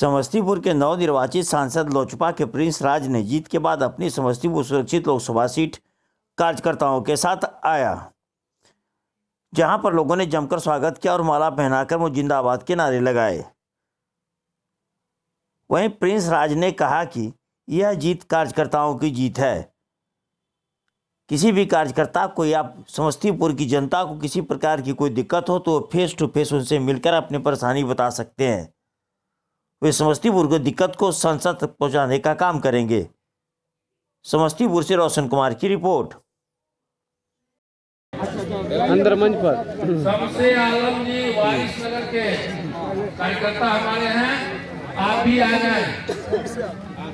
समस्तीपुर के नव निर्वाचित सांसद लोजपा के प्रिंस राज ने जीत के बाद अपनी समस्तीपुर सुरक्षित लोकसभा सीट कार्यकर्ताओं के साथ आया जहां पर लोगों ने जमकर स्वागत किया और माला पहनाकर वो जिंदाबाद के नारे लगाए वहीं प्रिंस राज ने कहा कि यह जीत कार्यकर्ताओं की जीत है किसी भी कार्यकर्ता को या समस्तीपुर की जनता को किसी प्रकार की कोई दिक्कत हो तो फेस टू फेस उनसे मिलकर अपनी परेशानी बता सकते हैं वे समस्तीपुर को दिक्कत को संसद तक पहुंचाने का काम करेंगे समस्तीपुर से रोशन कुमार की रिपोर्ट अंदर मंच पर सबसे आलम जी वारिस नगर के कार्यकर्ता हमारे हैं आप भी आ जाए